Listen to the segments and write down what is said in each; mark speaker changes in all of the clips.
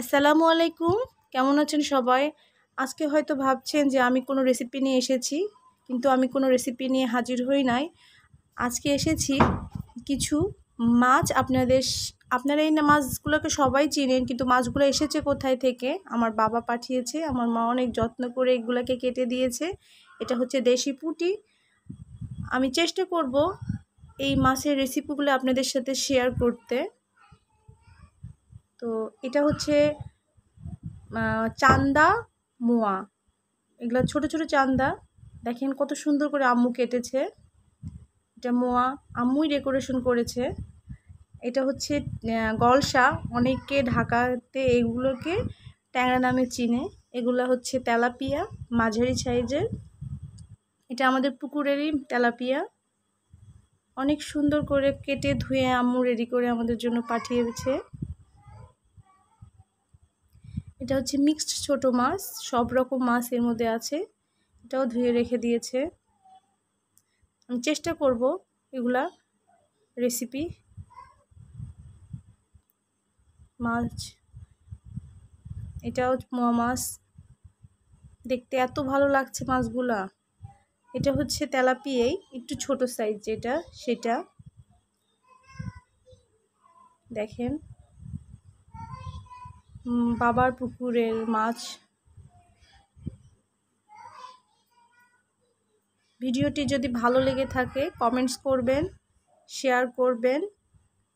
Speaker 1: আসসালামু আলাইকুম কেমন আছেন সবাই আজকে হয়তো ভাবছেন যে আমি কোনো রেসিপি নিয়ে এসেছি কিন্তু আমি কোনো রেসিপি নিয়ে হাজির হই নাই আজকে এসেছি কিছু মাছ আপনাদের আপনারা এই মাছগুলোকে সবাই চিনেন কিন্তু মাছগুলো এসেছে কোথায় থেকে আমার বাবা পাঠিয়েছে আমার মা অনেক যত্ন করে এগুলোকে কেটে দিয়েছে এটা হচ্ছে দেশি পুটি আমি চেষ্টা করব এই মাছের রেসিপিগুলো আপনাদের সাথে শেয়ার করতে তো এটা হচ্ছে চান্দা মোয়া এগুলো ছোট ছোট চান্দা দেখেন কত সুন্দর করে আম্মু কেটেছে এটা মোয়া আম্মুই ডেকোরেশন করেছে এটা হচ্ছে গলসা অনেকে ঢাকাতে এগুলোকে ট্যাংরা নামে চিনে এগুলো হচ্ছে তেলাপিয়া মাঝারি সাইজের এটা আমাদের পুকুরেরই তেলাপিয়া অনেক সুন্দর করে কেটে ধুয়ে আম্মু রেডি করে আমাদের জন্য পাঠিয়েছে এটা হচ্ছে মিক্সড ছোট মাছ সব রকম মাছ এর মধ্যে আছে এটাও ধুয়ে রেখে দিয়েছে আমি চেষ্টা করব এগুলা রেসিপি মাছ এটাও মোয়া মাছ দেখতে এত ভালো লাগছে মাছগুলা এটা হচ্ছে তেলাপিয়েই একটু ছোট সাইজ যেটা সেটা দেখেন বাবার পুকুরের মাছ ভিডিওটি যদি ভালো লেগে থাকে কমেন্টস করবেন শেয়ার করবেন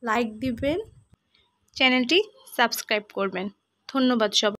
Speaker 1: লাইক দিবেন চ্যানেলটি সাবস্ক্রাইব করবেন ধন্যবাদ সব